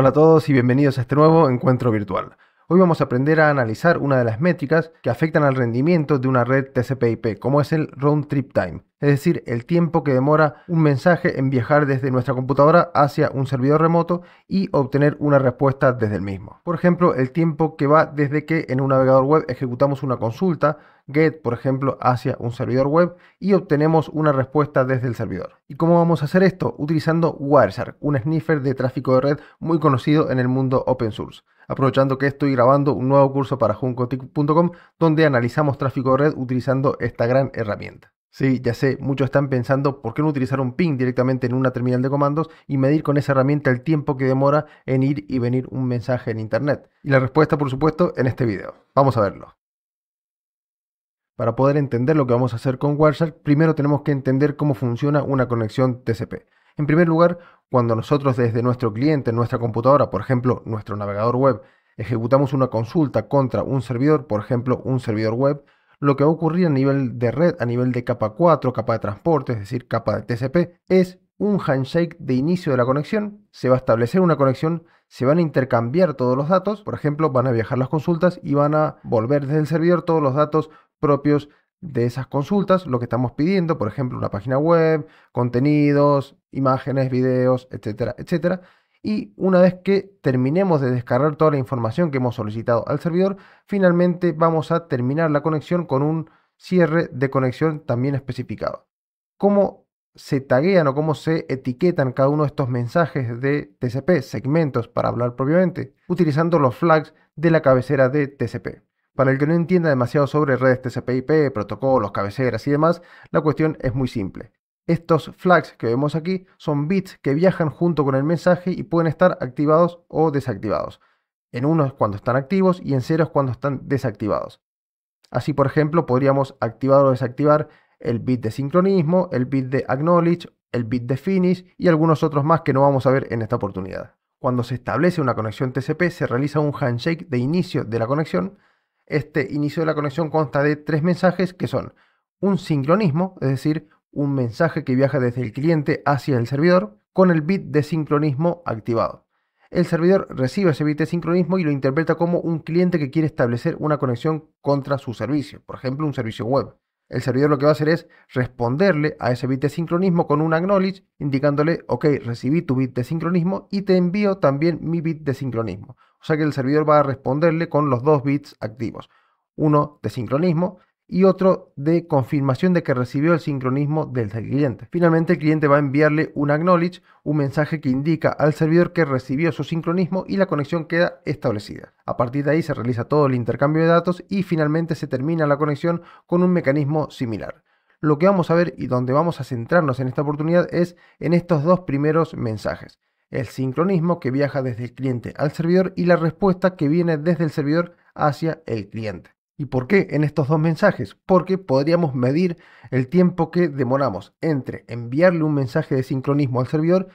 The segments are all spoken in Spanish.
Hola a todos y bienvenidos a este nuevo encuentro virtual. Hoy vamos a aprender a analizar una de las métricas que afectan al rendimiento de una red TCP/IP, como es el Round Trip Time, es decir, el tiempo que demora un mensaje en viajar desde nuestra computadora hacia un servidor remoto y obtener una respuesta desde el mismo. Por ejemplo, el tiempo que va desde que en un navegador web ejecutamos una consulta, GET, por ejemplo, hacia un servidor web y obtenemos una respuesta desde el servidor. ¿Y cómo vamos a hacer esto? Utilizando Wireshark, un sniffer de tráfico de red muy conocido en el mundo open source aprovechando que estoy grabando un nuevo curso para juncotic.com donde analizamos tráfico de red utilizando esta gran herramienta. Sí, ya sé, muchos están pensando por qué no utilizar un ping directamente en una terminal de comandos y medir con esa herramienta el tiempo que demora en ir y venir un mensaje en Internet. Y la respuesta, por supuesto, en este video. Vamos a verlo. Para poder entender lo que vamos a hacer con Wireshark, primero tenemos que entender cómo funciona una conexión TCP. En primer lugar, cuando nosotros desde nuestro cliente, nuestra computadora, por ejemplo, nuestro navegador web, ejecutamos una consulta contra un servidor, por ejemplo, un servidor web, lo que va a ocurrir a nivel de red, a nivel de capa 4, capa de transporte, es decir, capa de TCP, es un handshake de inicio de la conexión, se va a establecer una conexión, se van a intercambiar todos los datos, por ejemplo, van a viajar las consultas y van a volver desde el servidor todos los datos propios de esas consultas, lo que estamos pidiendo, por ejemplo, una página web, contenidos, imágenes, videos, etcétera, etcétera y una vez que terminemos de descargar toda la información que hemos solicitado al servidor, finalmente vamos a terminar la conexión con un cierre de conexión también especificado. ¿Cómo se taguean o cómo se etiquetan cada uno de estos mensajes de TCP, segmentos para hablar propiamente, utilizando los flags de la cabecera de TCP. Para el que no entienda demasiado sobre redes TCP/IP, protocolos, cabeceras y demás, la cuestión es muy simple. Estos flags que vemos aquí son bits que viajan junto con el mensaje y pueden estar activados o desactivados. En unos cuando están activos y en ceros cuando están desactivados. Así, por ejemplo, podríamos activar o desactivar el bit de sincronismo, el bit de acknowledge, el bit de finish y algunos otros más que no vamos a ver en esta oportunidad. Cuando se establece una conexión TCP, se realiza un handshake de inicio de la conexión. Este inicio de la conexión consta de tres mensajes que son un sincronismo, es decir, un mensaje que viaja desde el cliente hacia el servidor con el bit de sincronismo activado. El servidor recibe ese bit de sincronismo y lo interpreta como un cliente que quiere establecer una conexión contra su servicio, por ejemplo un servicio web. El servidor lo que va a hacer es responderle a ese bit de sincronismo con un acknowledge, indicándole, ok, recibí tu bit de sincronismo y te envío también mi bit de sincronismo. O sea que el servidor va a responderle con los dos bits activos, uno de sincronismo y otro de confirmación de que recibió el sincronismo del cliente. Finalmente el cliente va a enviarle un acknowledge, un mensaje que indica al servidor que recibió su sincronismo y la conexión queda establecida. A partir de ahí se realiza todo el intercambio de datos y finalmente se termina la conexión con un mecanismo similar. Lo que vamos a ver y donde vamos a centrarnos en esta oportunidad es en estos dos primeros mensajes. El sincronismo que viaja desde el cliente al servidor y la respuesta que viene desde el servidor hacia el cliente. ¿Y por qué en estos dos mensajes? Porque podríamos medir el tiempo que demoramos entre enviarle un mensaje de sincronismo al servidor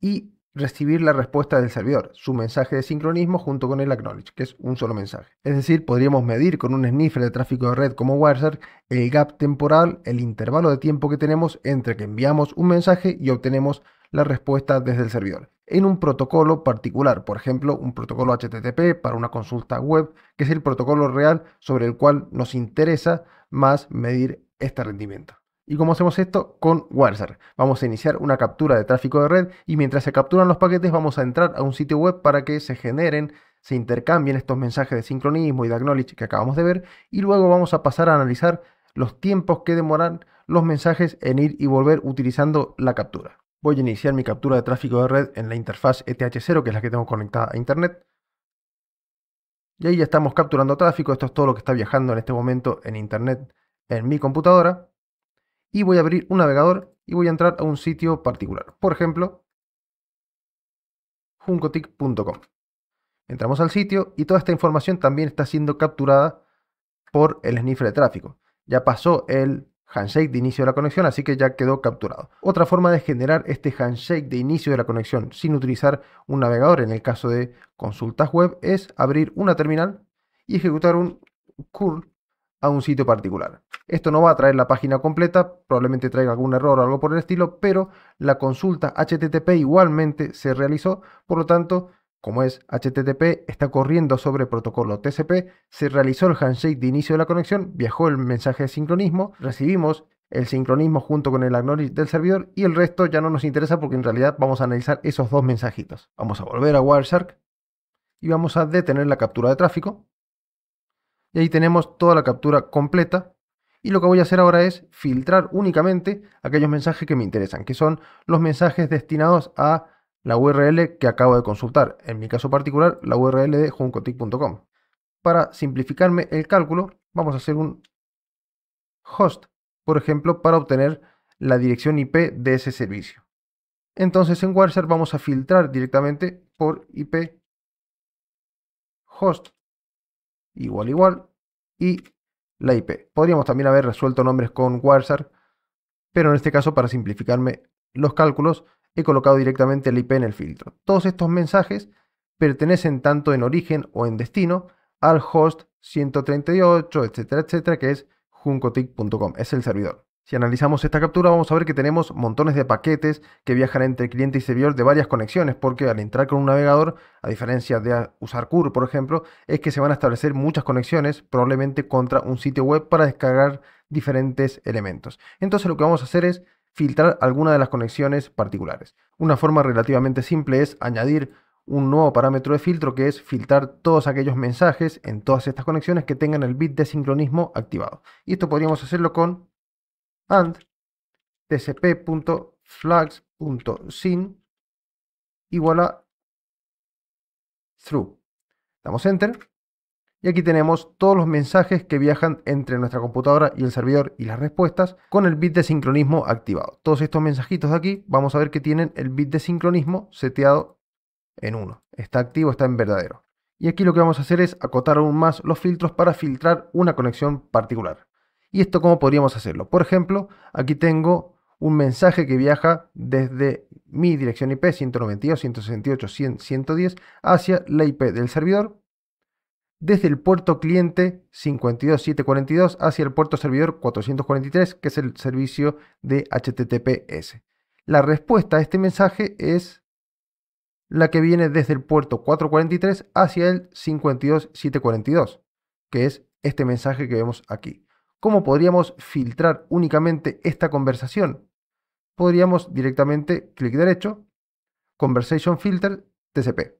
y recibir la respuesta del servidor, su mensaje de sincronismo junto con el acknowledge, que es un solo mensaje. Es decir, podríamos medir con un sniffer de tráfico de red como Wireshark el gap temporal, el intervalo de tiempo que tenemos entre que enviamos un mensaje y obtenemos la respuesta desde el servidor en un protocolo particular, por ejemplo, un protocolo HTTP para una consulta web, que es el protocolo real sobre el cual nos interesa más medir este rendimiento. ¿Y cómo hacemos esto? Con Wireshark. Vamos a iniciar una captura de tráfico de red y mientras se capturan los paquetes vamos a entrar a un sitio web para que se generen, se intercambien estos mensajes de sincronismo y de acknowledge que acabamos de ver y luego vamos a pasar a analizar los tiempos que demoran los mensajes en ir y volver utilizando la captura voy a iniciar mi captura de tráfico de red en la interfaz ETH0, que es la que tengo conectada a internet. Y ahí ya estamos capturando tráfico, esto es todo lo que está viajando en este momento en internet en mi computadora. Y voy a abrir un navegador y voy a entrar a un sitio particular. Por ejemplo, juncotic.com. Entramos al sitio y toda esta información también está siendo capturada por el sniffer de tráfico. Ya pasó el handshake de inicio de la conexión, así que ya quedó capturado. Otra forma de generar este handshake de inicio de la conexión sin utilizar un navegador en el caso de consultas web es abrir una terminal y ejecutar un curl a un sitio particular. Esto no va a traer la página completa, probablemente traiga algún error o algo por el estilo, pero la consulta HTTP igualmente se realizó, por lo tanto como es HTTP, está corriendo sobre protocolo TCP, se realizó el handshake de inicio de la conexión, viajó el mensaje de sincronismo, recibimos el sincronismo junto con el acknowledge del servidor y el resto ya no nos interesa porque en realidad vamos a analizar esos dos mensajitos. Vamos a volver a Wireshark y vamos a detener la captura de tráfico. Y ahí tenemos toda la captura completa y lo que voy a hacer ahora es filtrar únicamente aquellos mensajes que me interesan, que son los mensajes destinados a la URL que acabo de consultar, en mi caso particular la URL de juncotic.com. Para simplificarme el cálculo, vamos a hacer un host, por ejemplo, para obtener la dirección IP de ese servicio. Entonces en Wireshark vamos a filtrar directamente por IP host igual igual y la IP. Podríamos también haber resuelto nombres con Wireshark, pero en este caso para simplificarme los cálculos he colocado directamente el IP en el filtro. Todos estos mensajes pertenecen tanto en origen o en destino al host 138, etcétera, etcétera, que es juncotic.com, es el servidor. Si analizamos esta captura vamos a ver que tenemos montones de paquetes que viajan entre cliente y servidor de varias conexiones, porque al entrar con un navegador, a diferencia de usar CUR por ejemplo, es que se van a establecer muchas conexiones, probablemente contra un sitio web para descargar diferentes elementos. Entonces lo que vamos a hacer es filtrar alguna de las conexiones particulares. Una forma relativamente simple es añadir un nuevo parámetro de filtro que es filtrar todos aquellos mensajes en todas estas conexiones que tengan el bit de sincronismo activado. Y esto podríamos hacerlo con and tcp.flags.sin igual a through. Damos enter y aquí tenemos todos los mensajes que viajan entre nuestra computadora y el servidor y las respuestas con el bit de sincronismo activado. Todos estos mensajitos de aquí vamos a ver que tienen el bit de sincronismo seteado en 1. Está activo, está en verdadero. Y aquí lo que vamos a hacer es acotar aún más los filtros para filtrar una conexión particular. ¿Y esto cómo podríamos hacerlo? Por ejemplo, aquí tengo un mensaje que viaja desde mi dirección IP 192.168.110 hacia la IP del servidor desde el puerto cliente 52742 hacia el puerto servidor 443, que es el servicio de HTTPS. La respuesta a este mensaje es la que viene desde el puerto 443 hacia el 52742, que es este mensaje que vemos aquí. ¿Cómo podríamos filtrar únicamente esta conversación? Podríamos directamente clic derecho, Conversation Filter, TCP.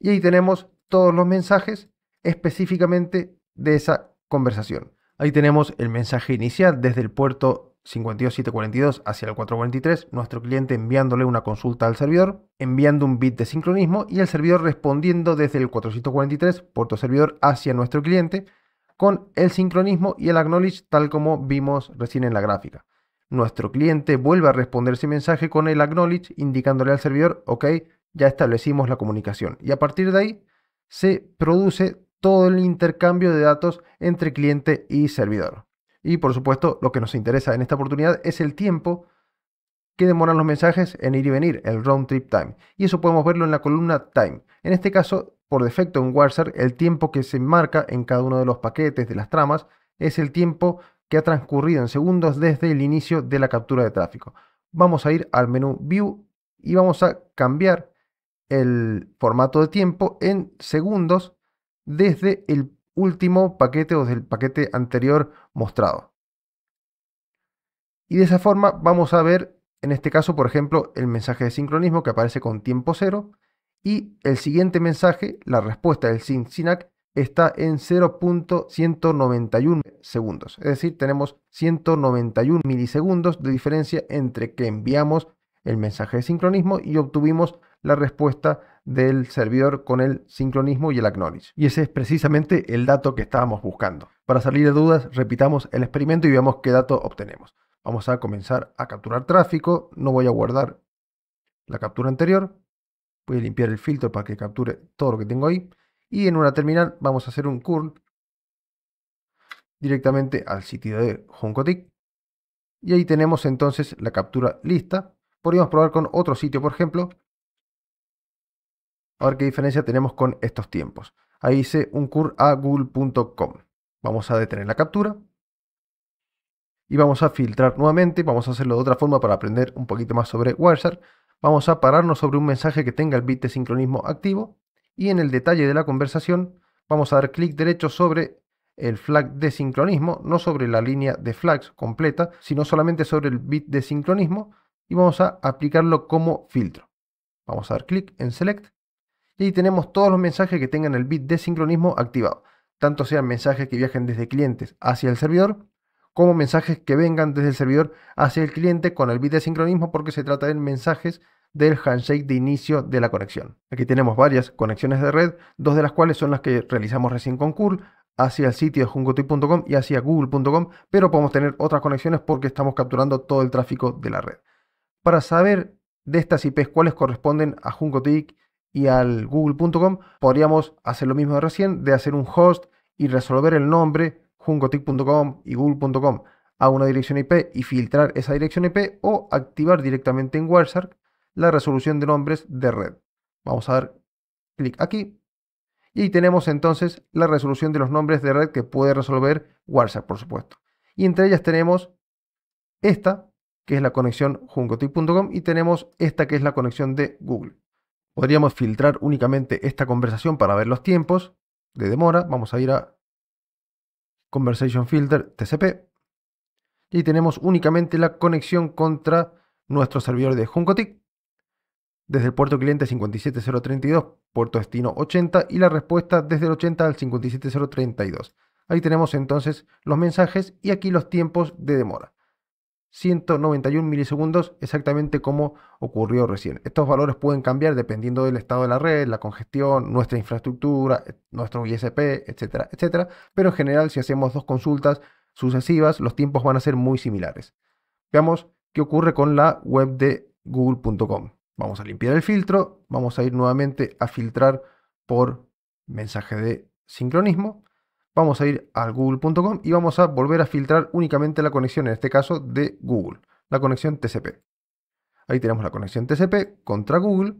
Y ahí tenemos todos los mensajes específicamente de esa conversación. Ahí tenemos el mensaje inicial desde el puerto 52742 hacia el 443, nuestro cliente enviándole una consulta al servidor, enviando un bit de sincronismo y el servidor respondiendo desde el 443, puerto servidor, hacia nuestro cliente con el sincronismo y el acknowledge tal como vimos recién en la gráfica. Nuestro cliente vuelve a responder ese mensaje con el acknowledge indicándole al servidor, ok, ya establecimos la comunicación. Y a partir de ahí se produce todo el intercambio de datos entre cliente y servidor. Y por supuesto, lo que nos interesa en esta oportunidad es el tiempo que demoran los mensajes en ir y venir, el round trip time. Y eso podemos verlo en la columna time. En este caso, por defecto en Wireshark, el tiempo que se marca en cada uno de los paquetes de las tramas es el tiempo que ha transcurrido en segundos desde el inicio de la captura de tráfico. Vamos a ir al menú View y vamos a cambiar el formato de tiempo en segundos desde el último paquete o del paquete anterior mostrado. Y de esa forma vamos a ver, en este caso, por ejemplo, el mensaje de sincronismo que aparece con tiempo cero y el siguiente mensaje, la respuesta del SIN-SINAC, está en 0.191 segundos. Es decir, tenemos 191 milisegundos de diferencia entre que enviamos el mensaje de sincronismo y obtuvimos la respuesta del servidor con el sincronismo y el acknowledge. Y ese es precisamente el dato que estábamos buscando. Para salir de dudas, repitamos el experimento y veamos qué dato obtenemos. Vamos a comenzar a capturar tráfico. No voy a guardar la captura anterior. Voy a limpiar el filtro para que capture todo lo que tengo ahí. Y en una terminal vamos a hacer un curl directamente al sitio de Junkotik. Y ahí tenemos entonces la captura lista. Podríamos probar con otro sitio, por ejemplo, a ver qué diferencia tenemos con estos tiempos. Ahí hice un cur a google.com. Vamos a detener la captura. Y vamos a filtrar nuevamente. Vamos a hacerlo de otra forma para aprender un poquito más sobre Wireshark. Vamos a pararnos sobre un mensaje que tenga el bit de sincronismo activo. Y en el detalle de la conversación vamos a dar clic derecho sobre el flag de sincronismo, no sobre la línea de flags completa, sino solamente sobre el bit de sincronismo y vamos a aplicarlo como filtro. Vamos a dar clic en Select y tenemos todos los mensajes que tengan el bit de sincronismo activado, tanto sean mensajes que viajen desde clientes hacia el servidor, como mensajes que vengan desde el servidor hacia el cliente con el bit de sincronismo porque se trata de mensajes del handshake de inicio de la conexión. Aquí tenemos varias conexiones de red, dos de las cuales son las que realizamos recién con curl hacia el sitio jungo.tik.com y hacia google.com, pero podemos tener otras conexiones porque estamos capturando todo el tráfico de la red. Para saber de estas IPs cuáles corresponden a Jungotic y al google.com, podríamos hacer lo mismo de recién, de hacer un host y resolver el nombre jungotic.com y google.com a una dirección IP y filtrar esa dirección IP o activar directamente en Wireshark la resolución de nombres de red. Vamos a dar clic aquí y tenemos entonces la resolución de los nombres de red que puede resolver Wireshark, por supuesto. Y entre ellas tenemos esta, que es la conexión jungotic.com, y tenemos esta, que es la conexión de Google. Podríamos filtrar únicamente esta conversación para ver los tiempos de demora. Vamos a ir a Conversation Filter TCP. Y tenemos únicamente la conexión contra nuestro servidor de Juncotic. Desde el puerto cliente 57032, puerto destino 80 y la respuesta desde el 80 al 57032. Ahí tenemos entonces los mensajes y aquí los tiempos de demora. 191 milisegundos, exactamente como ocurrió recién. Estos valores pueden cambiar dependiendo del estado de la red, la congestión, nuestra infraestructura, eh, nuestro ISP, etcétera, etcétera. Pero en general, si hacemos dos consultas sucesivas, los tiempos van a ser muy similares. Veamos qué ocurre con la web de google.com. Vamos a limpiar el filtro, vamos a ir nuevamente a filtrar por mensaje de sincronismo Vamos a ir al google.com y vamos a volver a filtrar únicamente la conexión, en este caso de Google, la conexión TCP. Ahí tenemos la conexión TCP contra Google.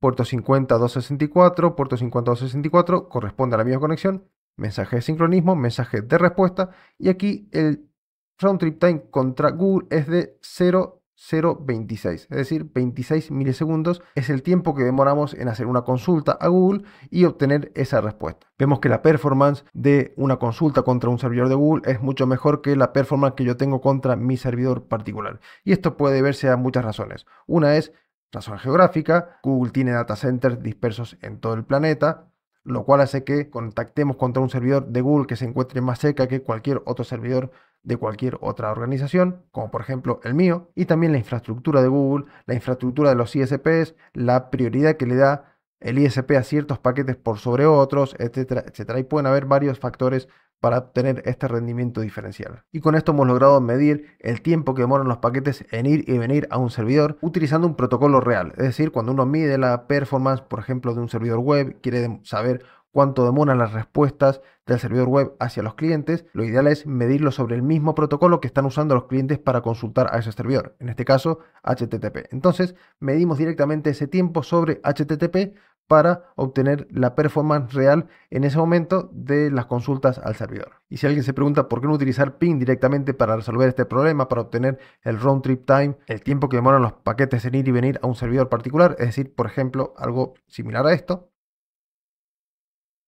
Puerto 50.264, puerto 50.264 corresponde a la misma conexión. Mensaje de sincronismo, mensaje de respuesta. Y aquí el round trip time contra Google es de 0 0.26, es decir, 26 milisegundos es el tiempo que demoramos en hacer una consulta a Google y obtener esa respuesta. Vemos que la performance de una consulta contra un servidor de Google es mucho mejor que la performance que yo tengo contra mi servidor particular. Y esto puede verse a muchas razones. Una es razón geográfica, Google tiene data centers dispersos en todo el planeta, lo cual hace que contactemos contra un servidor de Google que se encuentre más cerca que cualquier otro servidor de cualquier otra organización, como por ejemplo el mío, y también la infraestructura de Google, la infraestructura de los ISPs, la prioridad que le da el ISP a ciertos paquetes por sobre otros, etcétera, etcétera. Y pueden haber varios factores para obtener este rendimiento diferencial. Y con esto hemos logrado medir el tiempo que demoran los paquetes en ir y venir a un servidor utilizando un protocolo real. Es decir, cuando uno mide la performance, por ejemplo, de un servidor web, quiere saber cuánto demoran las respuestas del servidor web hacia los clientes, lo ideal es medirlo sobre el mismo protocolo que están usando los clientes para consultar a ese servidor, en este caso HTTP. Entonces, medimos directamente ese tiempo sobre HTTP para obtener la performance real en ese momento de las consultas al servidor. Y si alguien se pregunta por qué no utilizar ping directamente para resolver este problema, para obtener el round trip time, el tiempo que demoran los paquetes en ir y venir a un servidor particular, es decir, por ejemplo, algo similar a esto,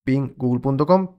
ping.google.com,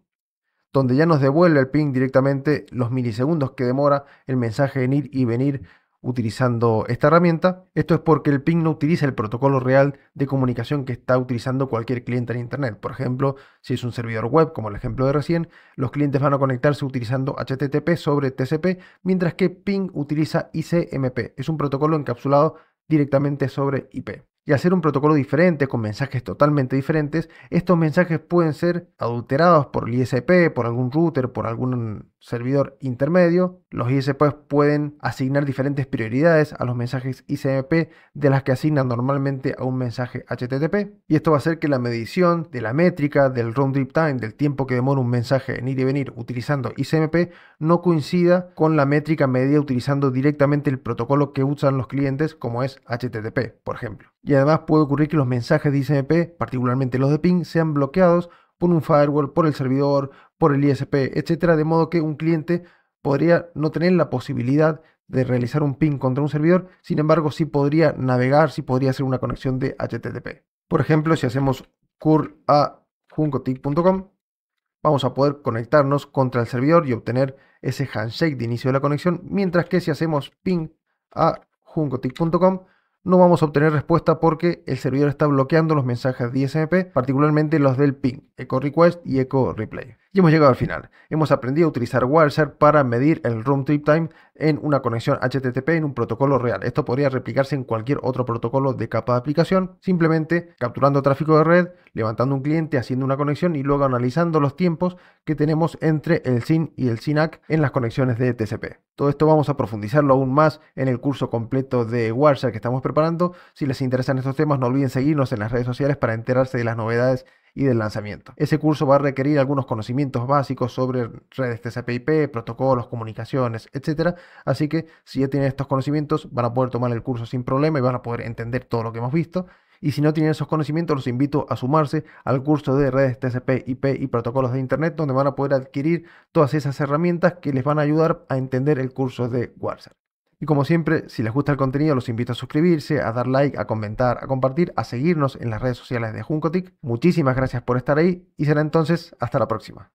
donde ya nos devuelve el ping directamente los milisegundos que demora el mensaje en ir y venir utilizando esta herramienta. Esto es porque el ping no utiliza el protocolo real de comunicación que está utilizando cualquier cliente en Internet. Por ejemplo, si es un servidor web, como el ejemplo de recién, los clientes van a conectarse utilizando HTTP sobre TCP, mientras que ping utiliza ICMP. Es un protocolo encapsulado directamente sobre IP y hacer un protocolo diferente con mensajes totalmente diferentes, estos mensajes pueden ser adulterados por el ISP, por algún router, por algún servidor intermedio. Los ISPs pueden asignar diferentes prioridades a los mensajes ICMP de las que asignan normalmente a un mensaje HTTP. Y esto va a hacer que la medición de la métrica, del round trip time, del tiempo que demora un mensaje en ir y venir utilizando ICMP, no coincida con la métrica medida utilizando directamente el protocolo que usan los clientes, como es HTTP, por ejemplo. Y además puede ocurrir que los mensajes de ICMP, particularmente los de ping, sean bloqueados por un firewall, por el servidor, por el ISP, etcétera, de modo que un cliente podría no tener la posibilidad de realizar un ping contra un servidor, sin embargo, sí podría navegar, sí podría hacer una conexión de HTTP. Por ejemplo, si hacemos curl a juncotic.com, vamos a poder conectarnos contra el servidor y obtener ese handshake de inicio de la conexión, mientras que si hacemos ping a juncotic.com, no vamos a obtener respuesta porque el servidor está bloqueando los mensajes de particularmente los del ping, echo request y echo replay. Y hemos llegado al final. Hemos aprendido a utilizar WireShark para medir el room trip time en una conexión HTTP en un protocolo real. Esto podría replicarse en cualquier otro protocolo de capa de aplicación, simplemente capturando tráfico de red, levantando un cliente, haciendo una conexión y luego analizando los tiempos que tenemos entre el SYN y el SINAC en las conexiones de TCP. Todo esto vamos a profundizarlo aún más en el curso completo de WireShark que estamos preparando. Si les interesan estos temas, no olviden seguirnos en las redes sociales para enterarse de las novedades y del lanzamiento. Ese curso va a requerir algunos conocimientos básicos sobre redes TCP/IP, protocolos, comunicaciones, etc. Así que si ya tienen estos conocimientos, van a poder tomar el curso sin problema y van a poder entender todo lo que hemos visto. Y si no tienen esos conocimientos, los invito a sumarse al curso de redes TCP, IP y protocolos de Internet, donde van a poder adquirir todas esas herramientas que les van a ayudar a entender el curso de WhatsApp. Y como siempre, si les gusta el contenido, los invito a suscribirse, a dar like, a comentar, a compartir, a seguirnos en las redes sociales de Juncotic. Muchísimas gracias por estar ahí y será entonces hasta la próxima.